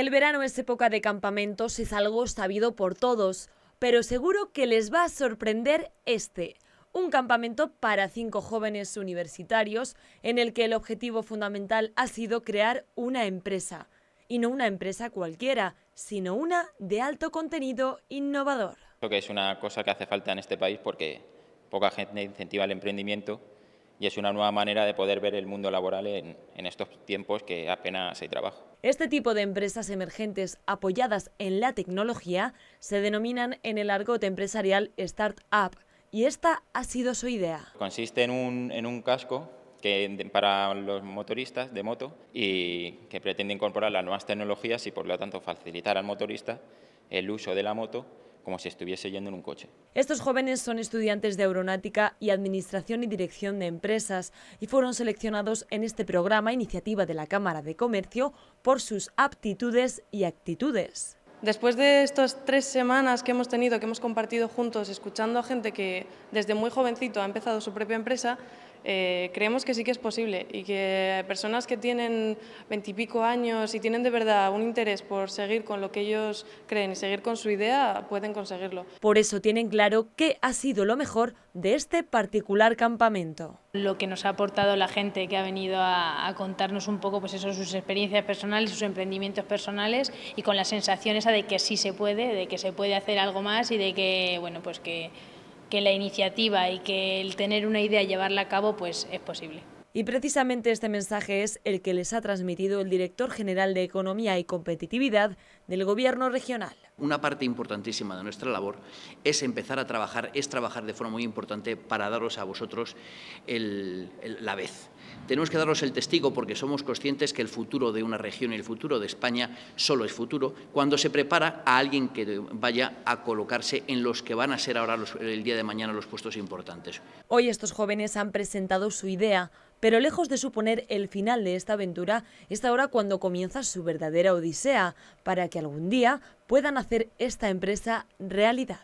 el verano es época de campamentos es algo sabido por todos, pero seguro que les va a sorprender este, un campamento para cinco jóvenes universitarios en el que el objetivo fundamental ha sido crear una empresa, y no una empresa cualquiera, sino una de alto contenido innovador. Creo que es una cosa que hace falta en este país porque poca gente incentiva el emprendimiento y es una nueva manera de poder ver el mundo laboral en, estos tiempos que apenas hay trabajo. Este tipo de empresas emergentes apoyadas en la tecnología se denominan en el argot empresarial Startup y esta ha sido su idea. Consiste en un, en un casco que para los motoristas de moto y que pretende incorporar las nuevas tecnologías y por lo tanto facilitar al motorista el uso de la moto como si estuviese yendo en un coche. Estos jóvenes son estudiantes de aeronáutica y administración y dirección de empresas y fueron seleccionados en este programa iniciativa de la Cámara de Comercio por sus aptitudes y actitudes. Después de estas tres semanas que hemos tenido, que hemos compartido juntos, escuchando a gente que desde muy jovencito ha empezado su propia empresa, eh, creemos que sí que es posible y que personas que tienen veintipico años y tienen de verdad un interés por seguir con lo que ellos creen y seguir con su idea, pueden conseguirlo. Por eso tienen claro qué ha sido lo mejor de este particular campamento. Lo que nos ha aportado la gente que ha venido a, contarnos un poco pues eso, sus experiencias personales, sus emprendimientos personales y con la sensación esa de que sí se puede, de que se puede hacer algo más y de que, bueno, pues que que la iniciativa y que el tener una idea y llevarla a cabo pues es posible. Y precisamente este mensaje es el que les ha transmitido el director general de Economía y Competitividad del Gobierno regional. Una parte importantísima de nuestra labor es empezar a trabajar, es trabajar de forma muy importante para daros a vosotros la vez. Tenemos que daros el testigo porque somos conscientes que el futuro de una región y el futuro de España solo es futuro cuando se prepara a alguien que vaya a colocarse en los que van a ser ahora el día de mañana los puestos importantes. Hoy estos jóvenes han presentado su idea, pero lejos de suponer el final de esta aventura, es ahora cuando comienza su verdadera odisea, para que algún día puedan hacer esta empresa realidad.